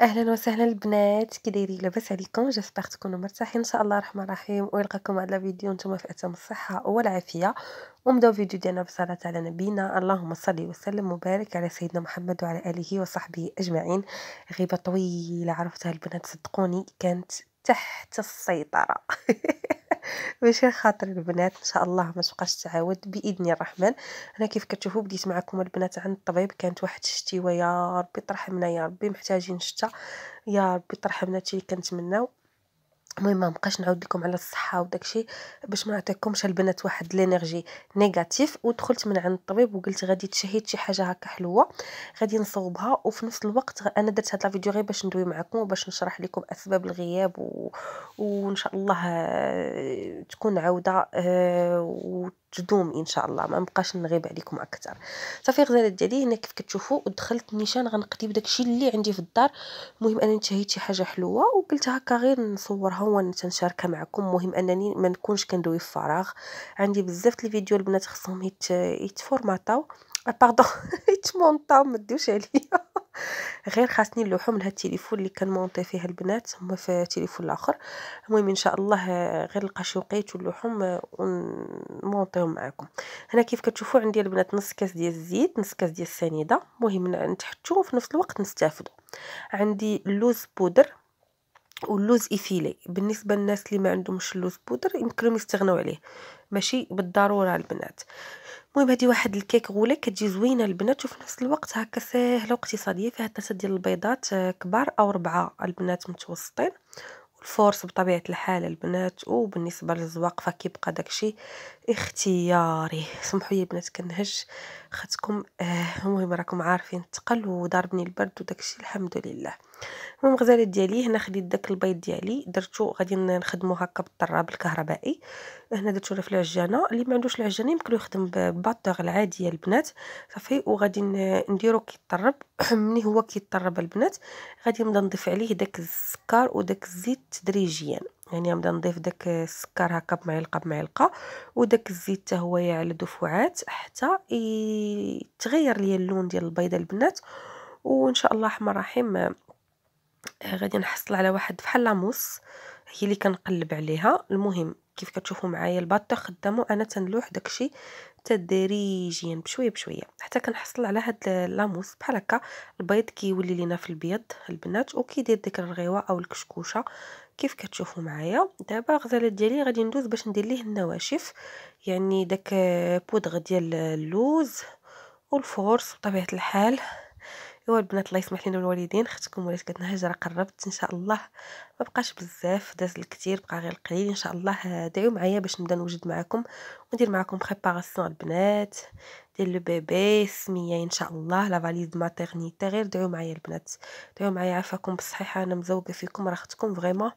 اهلا وسهلا البنات كي دايرين لاباس عليكم جيسبر تكونوا مرتاحين ان شاء الله الرحمن الرحيم ويلقاكم على فيديو نتوما في اتم الصحه والعافيه ونبداو فيديو ديالنا بصلاه على نبينا اللهم صل وسلم وبارك على سيدنا محمد وعلى اله وصحبه اجمعين غيبه طويله عرفتها البنات صدقوني كانت تحت السيطره باش خاطر البنات ان شاء الله ما تبقاش تعاود باذن الرحمن انا كيف كتشوفوا بديت معكم البنات عند الطبيب كانت واحد الشتيوه يا ربي ترحمنا يا ربي محتاجين الشتا يا ربي ترحمنا هادشي اللي كنتمناو المهم بقاش نعاود لكم على الصحه وداكشي باش ما نعطيكمش البنات واحد لينيرجي نيجاتيف ودخلت من عند الطبيب وقلت غادي تشهيت شي حاجه هكا حلوه غادي نصوبها وفي نفس الوقت انا درت هاد لا فيديو غير باش ندوي معكم وباش نشرح لكم اسباب الغياب و... وان شاء الله آه، تكون عوده و آه، جدوم ان شاء الله ما نبقاش نغيب عليكم اكثر صافي غزالات ديالي هنا كيف كتشوفوا دخلت نيشان غنقضي بداك الشيء اللي عندي في الدار المهم انني انتهيت شي حاجه حلوه وقلت هكا غير نصورها وانا معكم المهم انني ما نكونش كندوي في فراغ عندي بزاف الفيديو البنات خصهم يت... يتفورماطاو باردون ah, يتمونطاو ما تدوش عليا غير خاصني من هاد التليفون اللي كنمونطي فيه البنات هما في تليفون الاخر المهم ان شاء الله آه، غير نلقى شي وقيت ونلوحهم آه، ونطيهم معكم هنا كيف كتشوفوا عندي البنات نص كاس ديال الزيت نص كاس ديال السنيده مهم نتحتو وفي نفس الوقت نستافدوا عندي اللوز بودر واللوز ايفيلي بالنسبه للناس اللي ما عندهمش اللوز بودر يمكنهم يستغناو عليه ماشي بالضروره البنات المهم هذه واحد الكيك غولا كتجي زوينه البنات وفي نفس الوقت هكا ساهله واقتصاديه فيها ثلاثه ديال البيضات آه، كبار او ربعه البنات متوسطين فورس بطبيعة الحال البنات وبالنسبة للزواق فكيبقى داكشي اختياري سمحوا لي البنات كنهج خاتكم آه، المهم آه راكم عارفين الثقل وضربني البرد وداكشي الحمد لله المغزلات ديالي هنا خديت داك البيض ديالي درتو غادي نخدمو هكا بالطراب الكهربائي هنا درتو في العجانه اللي ما عندوش العجانه يمكن يخدم بالباتور العاديه البنات صافي وغادي نديرو كيطرب ملي هو كيطرب البنات غادي نبدا نضيف عليه داك السكر وداك الزيت تدريجيا يعني نبدا نضيف داك السكر هكا بمعلقه بمعلقه وداك الزيت حتى هو على دفعات حتى يتغير ليا اللون ديال البيضه البنات وان شاء الله الرحمن الرحيم غادي نحصل على واحد بحال لاموس هي اللي كنقلب عليها المهم كيف كتشوفوا معايا الباطا خدامو انا تنلوح داكشي تدريجيا بشويه بشويه حتى كنحصل على هاد لاموس بحال هكا البيض كيولي لينا في البيض البنات وكيدير ديك الرغيوه او الكشكوشه كيف كتشوفوا معايا دابا غزاله ديالي غادي ندوز باش ندير ليه النواشف يعني داك آه، بودغ ديال اللوز والفورس بطبيعه الحال ايوا البنات الله يسمح لينا الوالدين اختكم ولات كتنهج راه قربت ان شاء الله ما بقاش بزاف داز الكثير بقى غير القليل ان شاء الله دعيو معايا باش نبدا نوجد معكم وندير معكم بريباراسيون البنات ديال لو بيبي سميه ان شاء الله لا فاليد ماتيرنيتي غير دعيو معايا البنات دعيو معايا عافاكم بصحيحه انا مزوقه فيكم راه اختكم فريمون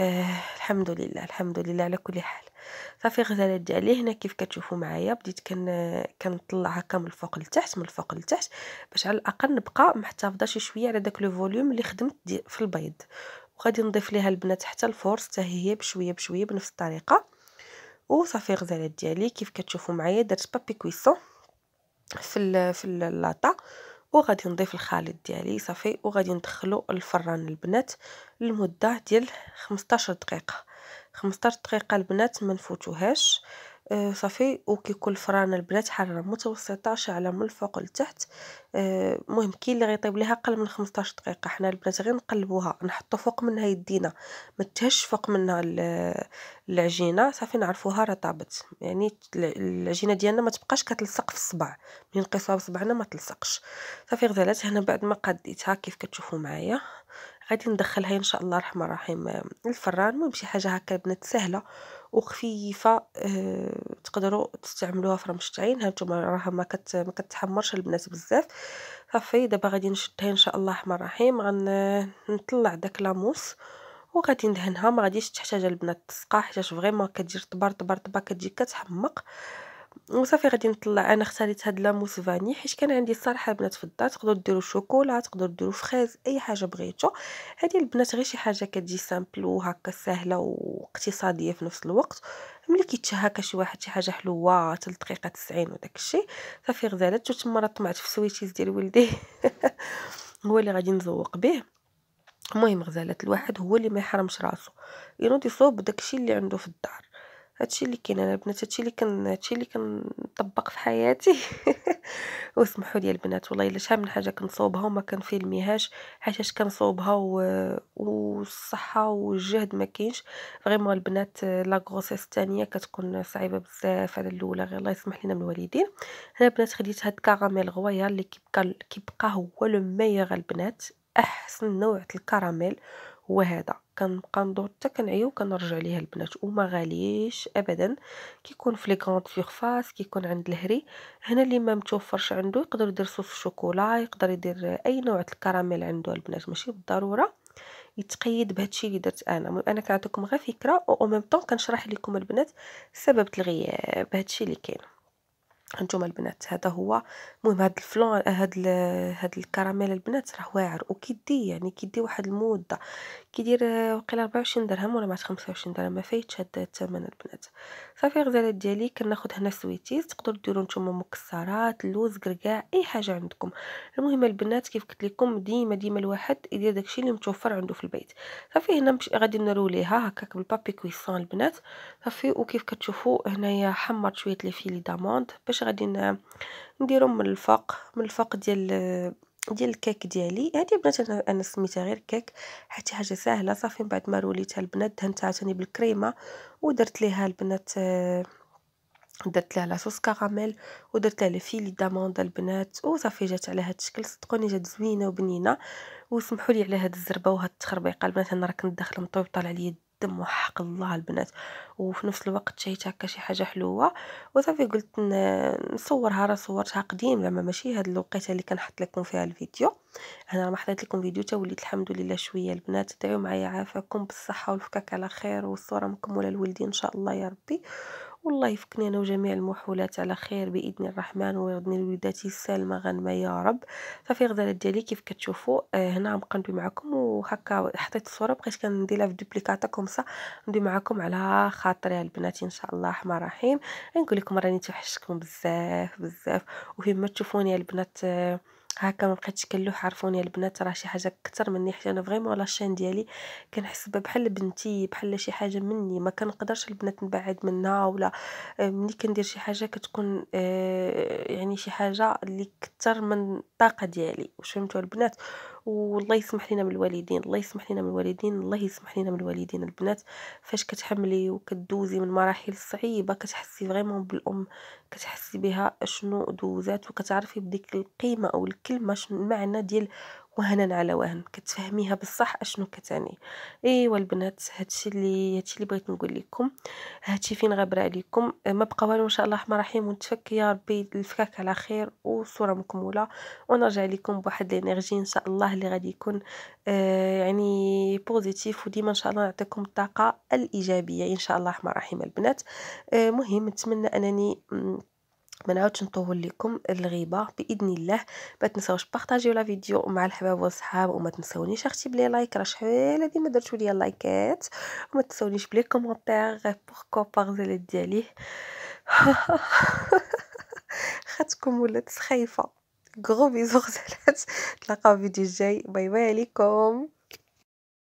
آه الحمد لله الحمد لله على كل حال صافي غزالات ديالي هنا كيف كتشوفوا معايا بديت كن كنطلع هكا من الفوق لتحت من الفوق لتحت باش على الاقل نبقى محتفظه شي شويه على داك لو فوليوم اللي خدمت في البيض وغادي نضيف ليها البنات حتى الفورس حتى هي بشويه بشويه بنفس الطريقه وصافي غزالات ديالي كيف كتشوفوا معايا درت بابي كويسون في الـ في اللاطه وغادي نضيف الخليط ديالي صافي وغادي ندخلو الفران البنات لمده ديال 15 دقيقه 15 دقيقه البنات ما نفوتوهاش آه، صافي وكيكون الفران البنات حراره متوسطه شاعله من الفوق لتحت المهم آه، كاين اللي غيطيب ليها اقل من 15 دقيقه حنا البنات غير نقلبوها نحطو فوق منها يدينا ما تهش فوق منها العجينه صافي نعرفوها راه طابت يعني العجينه ديالنا ما تبقاش كتلصق في الصبع ملي نقيسوها بصبعنا ما تلصقش صافي غزالات هنا بعد ما قديتها كيف كتشوفوا معايا غادي ندخلها ان شاء الله الرحمن الرحيم آه، الفران المهم شي حاجه هكا البنات سهله وخفيفه آه، تقدروا تستعملوها في رمشتعين هانتوما راها ما كت ما كتحمرش البنات بزاف صافي دابا غادي نشدها ان شاء الله الرحمن الرحيم غن نطلع داك لاموس وغادي ندهنها ما غاديش تحتاج البنات تسقى حيت فريمون كدير طبر طبر طبر كتجي كتحمق وصافي غادي نطلع انا اختاريت هاد لاموس فاني حيت كان عندي الصراحه البنات في الدار تقدروا ديروا شوكولا تقدروا ديروا فخيز اي حاجه بغيتو هادي البنات غير شي حاجه كتجي سامبل وهكا سهله واقتصاديه في نفس الوقت ملي كيتشها شي واحد شي حاجه حلوه حتى الدقيقه 90 وداك الشيء صافي غزالات جوج مرات طمعت في سويتيز ديال ولدي هو اللي غادي نزوق به المهم غزالات الواحد هو اللي ما يحرمش راسو ينوض يصوب داكشي اللي عنده في الدار هادشي اللي كاين انا البنات هادشي اللي كن هادشي اللي كنطبق في حياتي وسمحوا لي البنات والله الا شحال من حاجه كنصوبها وما كنفيلميهاش حيتاش كنصوبها و... والصحه والجهد ما كاينش فريمون البنات لا غروسيس الثانيه كتكون صعيبه بزاف على الاولى غير الله يسمح لنا من الوالدين انا البنات خديت هاد كراميل غويا اللي كيبقى كيبقى هو لو ميغ البنات احسن نوع الكراميل هو هذا كنبقى ندور حتى كنعيا وكنرجع ليها البنات وما غاليش ابدا كيكون في لي كونط سيرفاس كيكون عند الهري هنا اللي ما متوفرش عنده يقدر يدير صوص الشوكولا يقدر يدير اي نوع الكراميل عنده البنات ماشي بالضروره يتقيد بهادشي اللي درت انا انا كنعطيكم غير فكره او ميم طون كنشرح لكم البنات سبب الغياب هادشي اللي كاين هانتوما البنات هذا هو المهم هاد الفلون هاد ال... هاد الكراميل البنات راه واعر وكيدي يعني كيدي واحد المده كيدير آه، وقيله 24 درهم ولا مع 25 درهم ما فايتش هاد الثمن البنات صافي الغزالات ديالي كناخذ هنا سويتيز تقدروا ديروا نتوما مكسرات لوز كركاع اي حاجه عندكم المهم البنات كيف قلت لكم ديما ديما الواحد يدير داكشي اللي متوفر عنده في البيت صافي هنا مش غادي نرو ليها هكاك بالبابي كويسون البنات صافي وكيف كتشوفوا هنايا حمرت شويه لي فيلي داموند باش واش غادي نديرو من الفوق من الفوق ديال ديال الكيك ديالي هادي البنات انا, أنا سميتها غير كيك حتى حاجه سهله صافي من بعد ما روليتها البنات دهنتها ثاني بالكريمه ودرت ليها البنات درت لها لاصوص كراميل ودرت لها الفيلي داموند البنات وصافي جات على هذا الشكل صدقوني جات زوينه وبنينه وسمحوا لي على هاد الزربه وهاد التخربيقه البنات انا راه كنت داخله مطوب طالع لي الدم وحق الله البنات وفي نفس الوقت شايت هكا شي حاجه حلوه وصافي قلت نصورها راه صورتها قديم لما ماشي هاد الوقيته اللي كنحط لكم فيها الفيديو انا راه ما حطيت لكم فيديو تا وليت الحمد لله شويه البنات دعيو معايا عافاكم بالصحه والفكاك على خير والصوره مكمله لولدي ان شاء الله يا ربي والله يفكني أنا وجميع المحولات على خير بإذن الرحمن ويرضني لوليداتي السالمة غنما يا رب صافي غزالات ديالي كيف كتشوفوا آه، هنا مقنبي معكم وهكا حطيت الصورة بقيت كنديرها في دوبليكاتا كومسا ندوي معكم على خاطري البنات إن شاء الله الرحمن رحيم نقول لكم راني توحشكم بزاف بزاف وفيما تشوفوني البنات آه، هكا ما بقيتش كنلوح عرفوني البنات راه شي حاجه كتر مني حيت انا فريمون لاشين ديالي كنحس بحال بنتي بحال شي حاجه مني ما كنقدرش البنات نبعد منها ولا آه، ملي كندير شي حاجه كتكون آه، يعني شي حاجه اللي كتر من الطاقه ديالي واش فهمتوا البنات والله يسمح لنا من الوالدين الله يسمح لنا من الوالدين الله يسمح لنا من الوالدين البنات فاش كتحملي وكدوزي من مراحل صعيبه كتحسي فريمون بالام كتحسي بها شنو دوزات وكتعرفي بديك القيمه او الكلمه شنو المعنى ديال وهنا على وهن كتفهميها بصح اشنو كتعني ايوا البنات هادشي اللي هادشي اللي بغيت نقول لكم هادشي فين غابر عليكم أه، ما بقى والو ان شاء الله الرحمن الرحيم ونتفك يا ربي الفكاك على خير وصوره مكموله ونرجع لكم بواحد الانرجي ان شاء الله اللي غادي يكون أه، يعني بوزيتيف وديما ان شاء الله نعطيكم الطاقه الايجابيه ان شاء الله الرحمن الرحيم البنات أه، مهم نتمنى انني ما نعاودش نطول لكم الغيبه باذن الله ما تنساوش بارطاجيو لا فيديو مع الحباب والصحاب وما تنساونيش اختي بلي لايك راه شحال هذه ما درتو ليا لايكات وما تنساونيش بلي كومونتير غير بوركو بارزيلي ديالي خاتكم ولات سخيفه غرو بيزو غزالات نتلاقاو فيديو جاي باي باي عليكم